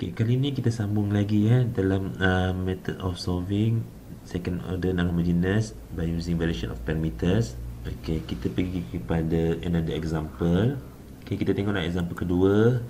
Okay, kali ni kita sambung lagi ya dalam uh, method of solving second order non-homogeneous by using variation of parameters. Okay, kita pergi kepada another example. Okay, kita tengok nak lah example kedua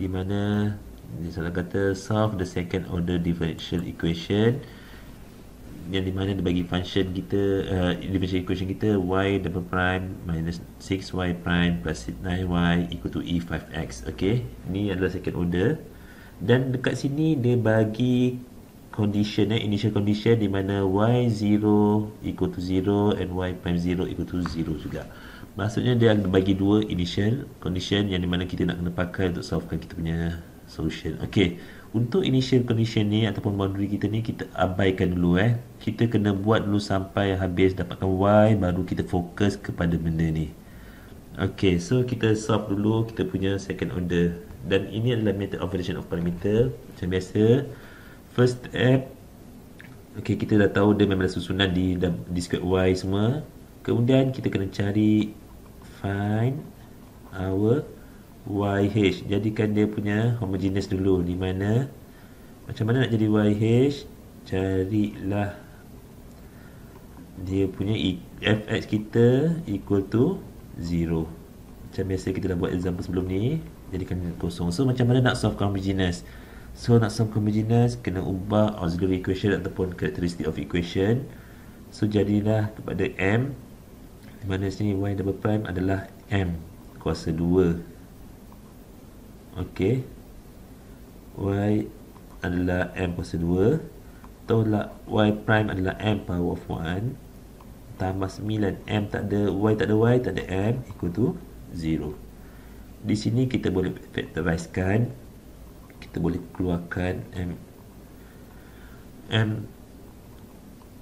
di mana dia salah kata solve the second order differential equation yang di mana dia bagi function kita uh, differential equation kita y double prime minus 6y prime plus 9y equal to e5x okay ni adalah second order dan dekat sini dia bagi condition eh, initial condition di mana y0 equal to 0 and y prime 0 equal to 0 juga maksudnya dia akan bagi dua initial condition yang di mana kita nak kena pakai untuk solvekan kita punya solution Okey, untuk initial condition ni ataupun boundary kita ni kita abaikan dulu eh kita kena buat dulu sampai habis dapatkan y baru kita fokus kepada benda ni Okey, so kita solve dulu kita punya second order dan ini adalah method of validation of parameter macam biasa first step okey kita dah tahu dia memang susunan di discrete y semua kemudian kita kena cari find our yh jadikan dia punya homogeneous dulu di mana macam mana nak jadi yh carilah dia punya e, fx kita equal to 0 macam biasa kita dah buat example sebelum ni jadikan kosong so macam mana nak solve homogeneous so nak solve homogeneous kena ubah auxiliary equation ataupun characteristic of equation so jadilah kepada M di mana sini Y double prime adalah M kuasa 2 ok Y adalah M kuasa 2 lah Y prime adalah M power of 1 Tambah 9 M tak ada Y tak ada Y tak ada M Equal to 0 di sini kita boleh factorizekan kita boleh keluarkan M M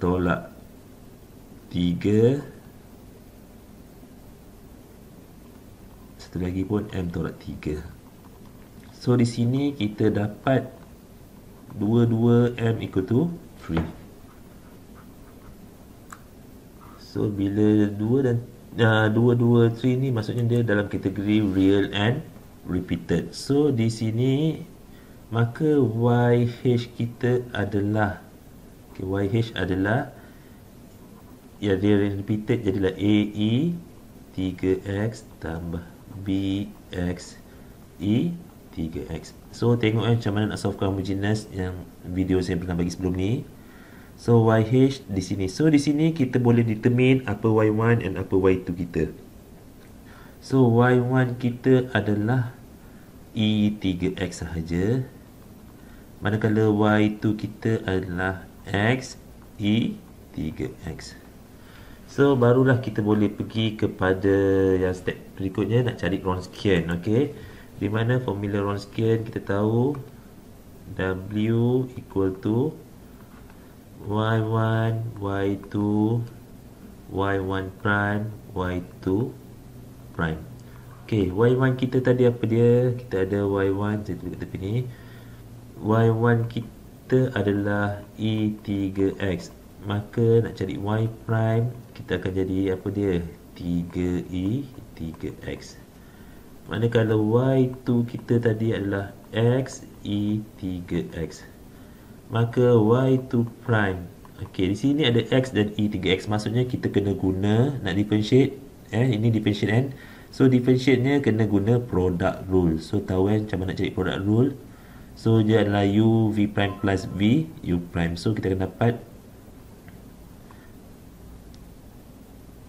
tolak 3 satu lagi pun M tolak 3 so di sini kita dapat 22 M ikut tu 3 so bila 2 dan dua-dua uh, tree ni maksudnya dia dalam kategori real and repeated. So di sini maka YH kita adalah okay, YH adalah ya dia repeated jadilah AE 3X tambah BX E 3X. So tengok eh, macam mana nak solvekan homogeneous yang video saya pernah bagi sebelum ni. So YH di sini So di sini kita boleh determine apa Y1 and apa Y2 kita So Y1 kita adalah E3X sahaja Manakala Y2 kita adalah X E3X So barulah kita boleh pergi kepada yang step berikutnya Nak cari Ronskian okay? Di mana formula Ronskian kita tahu W equal to y1 y2 y1 prime y2 prime okey y1 kita tadi apa dia kita ada y1 saya tulis tepi ni y1 kita adalah e3x maka nak cari y prime kita akan jadi apa dia 3e 3x e, mana kalau y2 kita tadi adalah x e 3x maka y2 prime okey di sini ada x dan e3x maksudnya kita kena guna nak differentiate eh ini differentiate kan so differentiate nya kena guna product rule so tahu kan macam mana nak cari product rule so dia adalah u v prime plus v u prime so kita kena dapat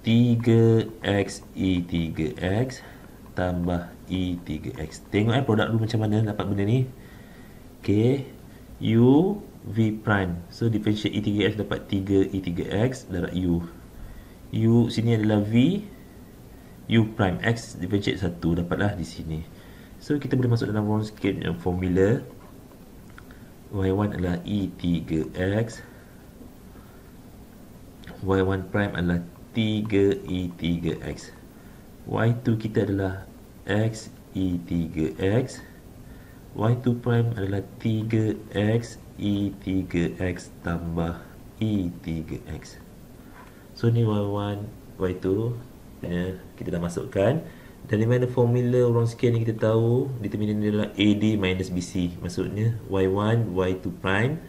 3x e 3x tambah e 3x tengok eh product rule macam mana dapat benda ni okey u V prime So differentiate E3X dapat 3 E3X darab U U sini adalah V U prime X differentiate 1 dapatlah di sini So kita boleh masuk dalam yang formula Y1 adalah E3X Y1 prime adalah 3 E3X Y2 kita adalah X E3X Y2 prime adalah 3X E3X tambah E3X So ni Y1, Y2 ya, Kita dah masukkan Dan di mana formula orang sekian ni kita tahu Determinan ni adalah AD minus BC Maksudnya Y1, Y2 prime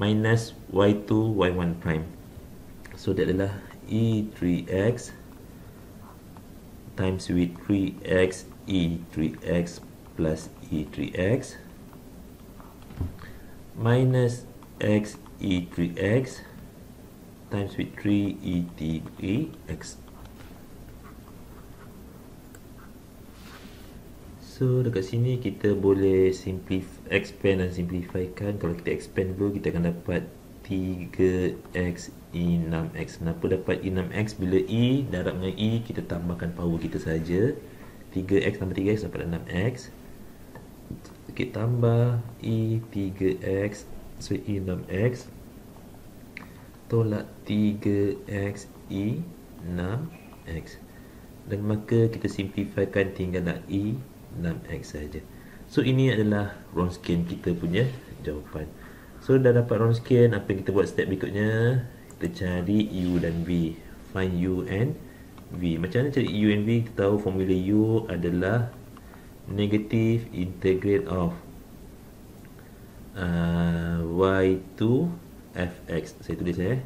Minus Y2, Y1 prime So that adalah E3X Times with 3X E3X plus E3X minus x e 3x times with 3 e t e x. So dekat sini kita boleh simplify, expand dan simplifikan. Kalau kita expand dulu kita akan dapat 3x e 6x. Kenapa dapat e 6x? Bila e darab dengan e kita tambahkan power kita saja. 3x tambah 3x dapat 6x sedikit tambah i3x so i6x tolak 3x i6x dan maka kita simplifikan tinggallah i6x saja. So ini adalah round scan kita punya jawapan. So dah dapat round scan, apa yang kita buat step berikutnya? Kita cari u dan v. Find u and v. Macam mana cari u and v? Kita tahu formula u adalah negative integrate of uh, y2 fx saya tulis eh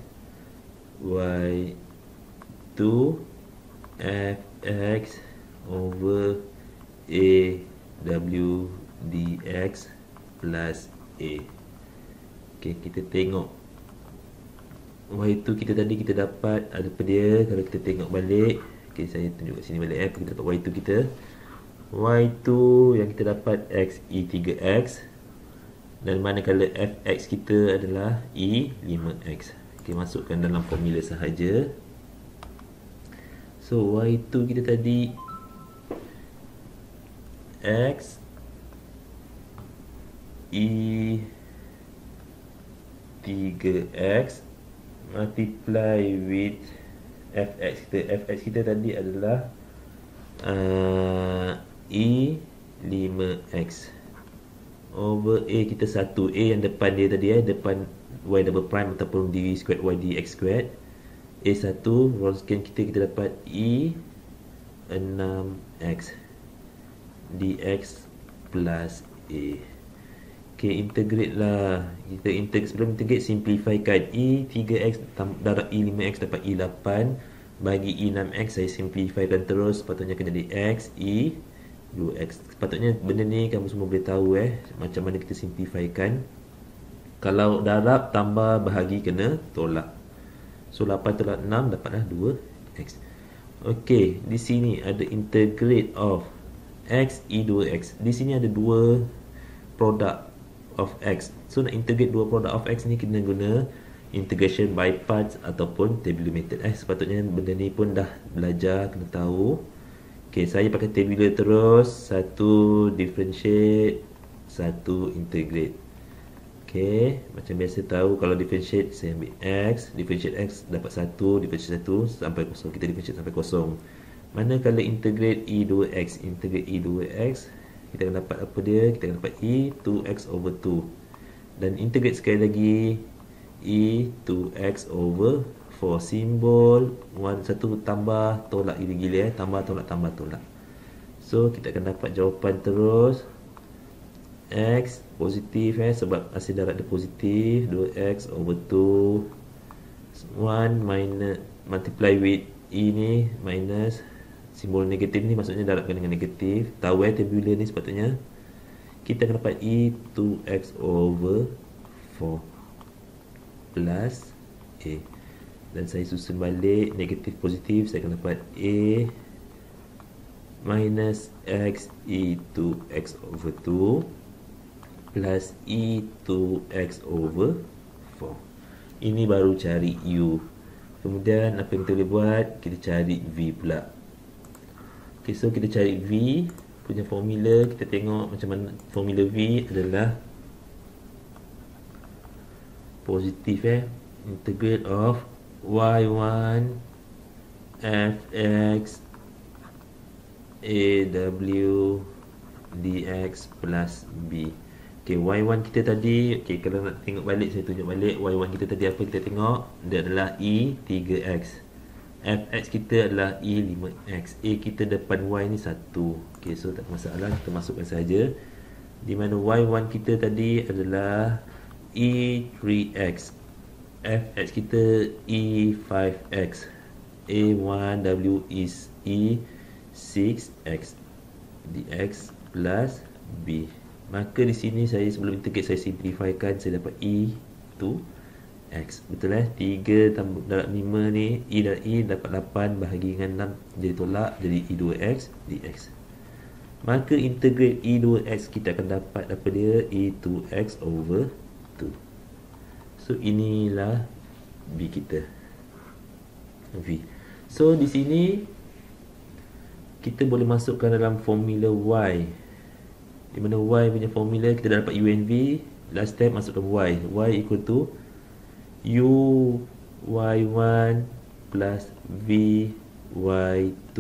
y2 fx over a w dx plus a Okay, kita tengok Y2 kita tadi kita dapat ada dia Kalau kita tengok balik Okay saya tunjuk kat sini balik eh. Kita dapat Y2 kita Y2 yang kita dapat x e 3 x Dan manakala FX kita adalah E5X kita Masukkan dalam formula sahaja So Y2 kita tadi X E3X Multiply with FX kita FX kita tadi adalah uh, E5X Over A kita satu A yang depan dia tadi eh Depan Y double prime Ataupun D squared Y DX squared A satu Roll scan kita Kita dapat E6X DX Plus A Okay integrate lah Kita integrate Sebelum integrate Simplify kan E3X Darab E5X Dapat E8 Bagi E6X Saya simplify kan terus Sepatutnya akan jadi X E UX Sepatutnya benda ni kamu semua boleh tahu eh Macam mana kita simplifikan Kalau darab tambah bahagi kena tolak So 8 tolak 6 dapatlah 2X Okay di sini ada integrate of X E2X Di sini ada dua product of X So nak integrate dua product of X ni kena guna Integration by parts ataupun tabulated eh, Sepatutnya benda ni pun dah belajar kena tahu Okay, saya pakai tabular terus Satu differentiate Satu integrate Okay, macam biasa tahu Kalau differentiate, saya ambil X Differentiate X, dapat satu Differentiate satu, sampai kosong Kita differentiate sampai kosong Mana kalau integrate E2X Integrate E2X Kita akan dapat apa dia? Kita akan dapat E2X over 2 Dan integrate sekali lagi E2X over for simbol one satu tambah tolak gini gini eh tambah tolak tambah tolak so kita akan dapat jawapan terus x positif eh sebab asal darat dia positif 2x over 2 1 minus multiply with e ni minus simbol negatif ni maksudnya darat dengan negatif tahu eh tabular ni sepatutnya kita akan dapat e 2x over 4 plus a dan saya susun balik negatif positif saya akan dapat A minus X E to X over 2 plus E to X over 4 ini baru cari U kemudian apa yang kita boleh buat kita cari V pula ok so kita cari V punya formula kita tengok macam mana formula V adalah positif eh integral of y1 fx aw dx plus b Okay, y1 kita tadi okay, Kalau nak tengok balik, saya tunjuk balik Y1 kita tadi apa kita tengok Dia adalah E3X Fx kita adalah E5X A kita depan Y ni 1 Okay, so tak masalah, kita masukkan saja. Di mana Y1 kita tadi adalah E3X fx kita e5x a1w is e6x dx plus b maka di sini saya sebelum integrate saya simplifykan saya dapat e 2 x betul eh 3 tambah dalam 5 ni e dan e dapat 8 bahagi dengan 6 jadi tolak jadi e2x dx maka integrate e2x kita akan dapat apa dia e2x over 2 So inilah B kita V So di sini Kita boleh masukkan dalam formula Y Di mana Y punya formula kita dah dapat U and V Last step masukkan Y Y equal to U Y1 plus V Y2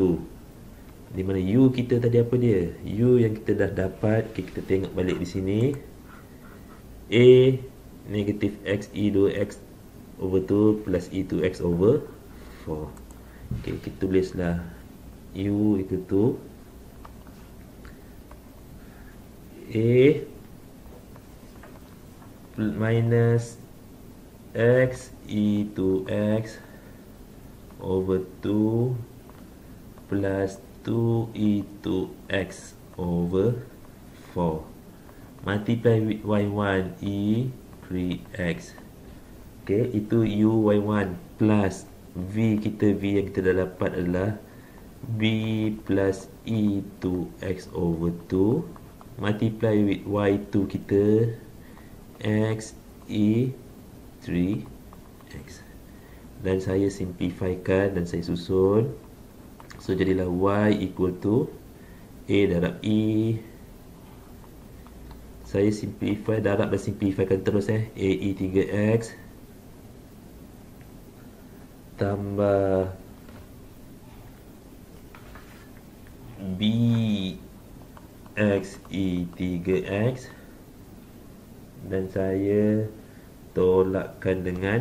Di mana U kita tadi apa dia U yang kita dah dapat okay, Kita tengok balik di sini A negative x e2x over 2 plus e2x over 4 ok kita tulislah u itu tu a minus x e2x over 2 plus 2 e2x over 4 multiply with y1 e 3x ok, itu u y1 plus v kita v yang kita dah dapat adalah b plus e 2x over 2 multiply with y2 kita x e 3x dan saya simplifikan dan saya susun so jadilah y equal to a darab e saya simplify darab dan simplifikan terus eh AE3X tambah e 3 x dan saya tolakkan dengan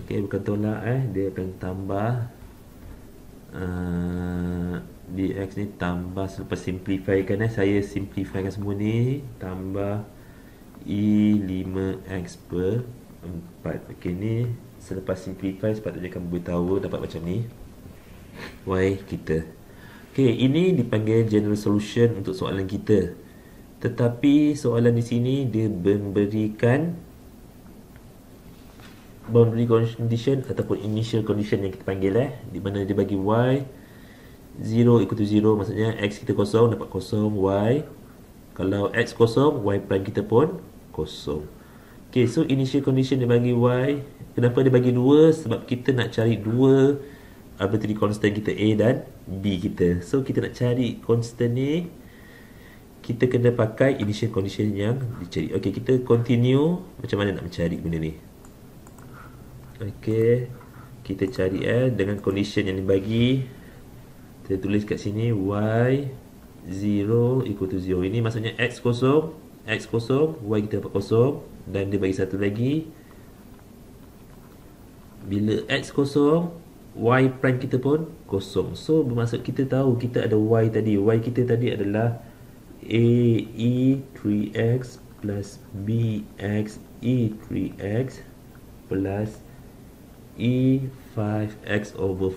ok bukan tolak eh dia akan tambah aa uh, dx ni tambah selepas simplify kan eh Saya simplify kan semua ni Tambah e 5 x per 4 Ok ni Selepas simplify Sepatutnya kamu beritahu Dapat macam ni Y kita Ok ini dipanggil general solution Untuk soalan kita Tetapi soalan di sini Dia memberikan Boundary condition Ataupun initial condition yang kita panggil eh Di mana dia bagi Y 0 ikut 0 maksudnya x kita kosong dapat kosong y kalau x kosong y prime kita pun kosong ok so initial condition dia bagi y kenapa dia bagi 2 sebab kita nak cari 2 arbitrary konstan kita a dan b kita so kita nak cari konstan ni kita kena pakai initial condition yang dicari ok kita continue macam mana nak mencari benda ni ok kita cari eh dengan condition yang dibagi saya tulis kat sini y 0 equal to 0 Ini maksudnya x kosong X kosong Y kita dapat kosong Dan dia bagi satu lagi Bila X kosong Y prime kita pun kosong So bermaksud kita tahu Kita ada Y tadi Y kita tadi adalah A E 3X Plus B X E 3X Plus E 5X over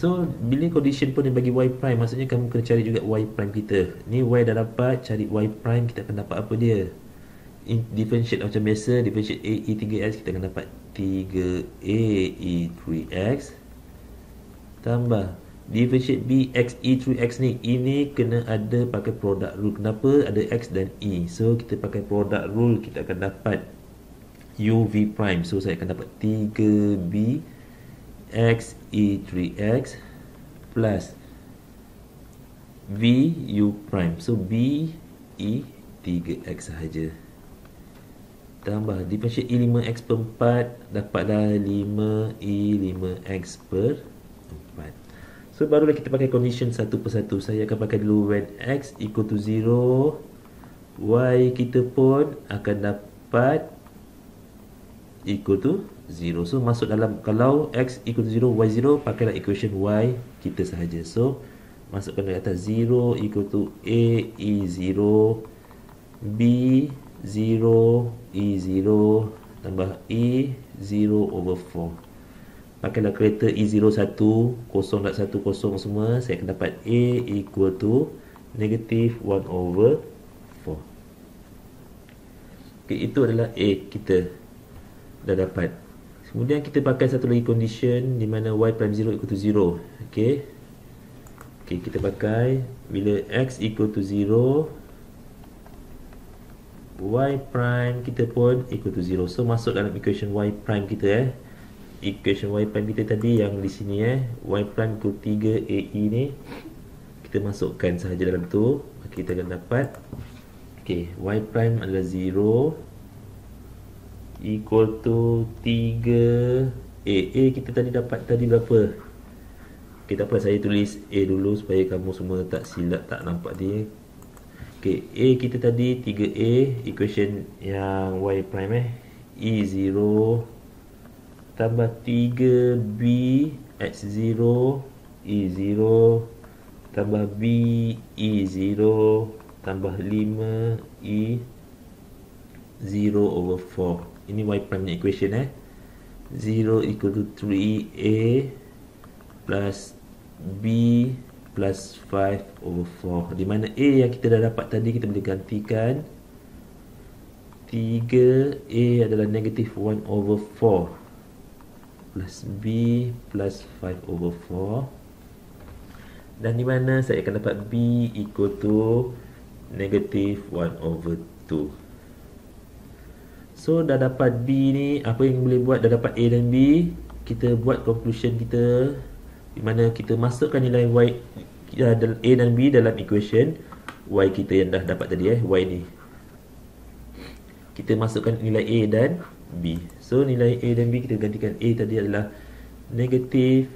So bila condition pun dia bagi Y prime Maksudnya kamu kena cari juga Y prime kita Ni Y dah dapat Cari Y prime kita akan dapat apa dia In differentiate macam biasa Differentiate e 3 x kita akan dapat 3 e 3 x Tambah Differentiate b x e 3 x ni Ini kena ada pakai product rule Kenapa ada X dan E So kita pakai product rule kita akan dapat u v prime So saya akan dapat 3B x e 3x plus v u prime. So b e 3x sahaja. Tambah differentiate e 5x per 4 dapatlah 5 e 5x per 4. So, barulah kita pakai condition satu persatu. Saya akan pakai dulu when x equal to 0, y kita pun akan dapat equal to 0 so masuk dalam kalau x equal to 0 y 0 pakailah equation y kita sahaja so masukkan dekat atas 0 equal to a e 0 b 0 e 0 tambah e 0 over 4 pakailah kereta e 0 1 0.1 kosong semua saya akan dapat a equal to negative 1 over 4 okay, itu adalah a kita dah dapat kemudian kita pakai satu lagi condition di mana y prime 0 equal to 0 ok ok kita pakai bila x equal to 0 y prime kita pun equal to 0 so masuk dalam equation y prime kita eh equation y prime kita tadi yang di sini eh y prime equal 3 ae ni kita masukkan sahaja dalam tu kita akan dapat ok y prime adalah equal to 3 A A kita tadi dapat tadi berapa kita tak apa saya tulis A dulu supaya kamu semua tak silap tak nampak dia ok A kita tadi 3 A equation yang Y prime eh E0 tambah 3 B X0 E0 tambah B E0 tambah 5 E 0 over 4 ini y prime nya equation eh 0 equal to 3 a plus b plus 5 over 4 di mana a yang kita dah dapat tadi kita boleh gantikan 3 a adalah negative 1 over 4 plus b plus 5 over 4 dan di mana saya akan dapat b equal to negative 1 over 2 So dah dapat B ni Apa yang boleh buat Dah dapat A dan B Kita buat conclusion kita Di mana kita masukkan nilai Y ya, A dan B dalam equation Y kita yang dah dapat tadi eh Y ni Kita masukkan nilai A dan B So nilai A dan B kita gantikan A tadi adalah Negatif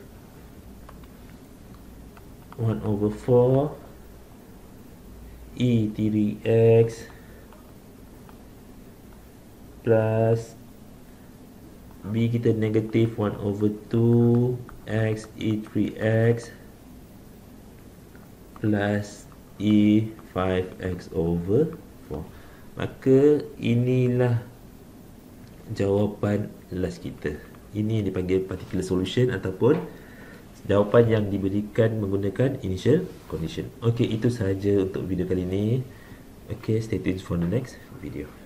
1 over 4 E tiri X plus B kita negatif 1 over 2 X E3X plus E5X over 4 maka inilah jawapan last kita ini yang dipanggil particular solution ataupun jawapan yang diberikan menggunakan initial condition ok itu sahaja untuk video kali ini ok stay tuned for the next video